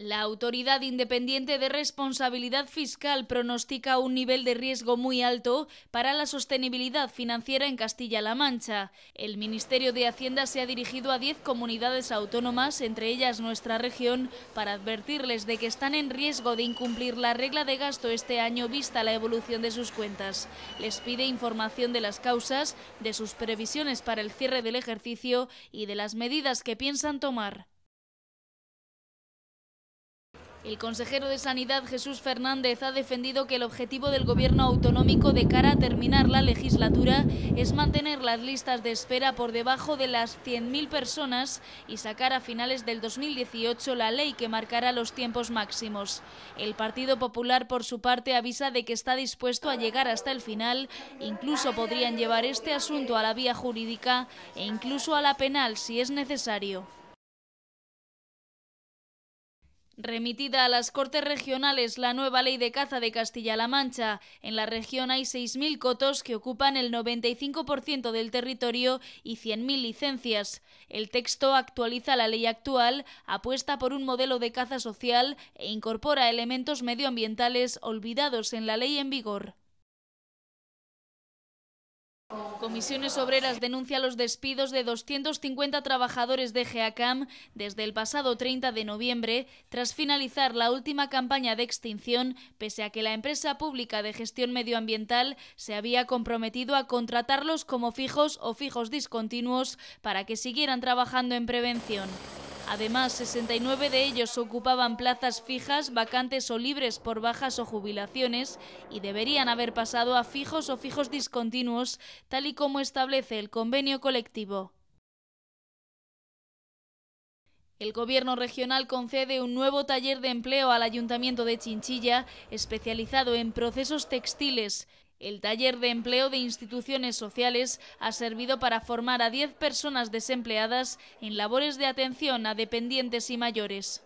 La Autoridad Independiente de Responsabilidad Fiscal pronostica un nivel de riesgo muy alto para la sostenibilidad financiera en Castilla-La Mancha. El Ministerio de Hacienda se ha dirigido a 10 comunidades autónomas, entre ellas nuestra región, para advertirles de que están en riesgo de incumplir la regla de gasto este año vista la evolución de sus cuentas. Les pide información de las causas, de sus previsiones para el cierre del ejercicio y de las medidas que piensan tomar. El consejero de Sanidad, Jesús Fernández, ha defendido que el objetivo del Gobierno autonómico de cara a terminar la legislatura es mantener las listas de espera por debajo de las 100.000 personas y sacar a finales del 2018 la ley que marcará los tiempos máximos. El Partido Popular, por su parte, avisa de que está dispuesto a llegar hasta el final. Incluso podrían llevar este asunto a la vía jurídica e incluso a la penal si es necesario. Remitida a las Cortes Regionales la nueva ley de caza de Castilla-La Mancha, en la región hay 6.000 cotos que ocupan el 95% del territorio y 100.000 licencias. El texto actualiza la ley actual, apuesta por un modelo de caza social e incorpora elementos medioambientales olvidados en la ley en vigor. Comisiones Obreras denuncia los despidos de 250 trabajadores de GEACAM desde el pasado 30 de noviembre, tras finalizar la última campaña de extinción, pese a que la empresa pública de gestión medioambiental se había comprometido a contratarlos como fijos o fijos discontinuos para que siguieran trabajando en prevención. Además, 69 de ellos ocupaban plazas fijas, vacantes o libres por bajas o jubilaciones y deberían haber pasado a fijos o fijos discontinuos, tal y como establece el convenio colectivo. El Gobierno regional concede un nuevo taller de empleo al Ayuntamiento de Chinchilla, especializado en procesos textiles. El taller de empleo de instituciones sociales ha servido para formar a 10 personas desempleadas en labores de atención a dependientes y mayores.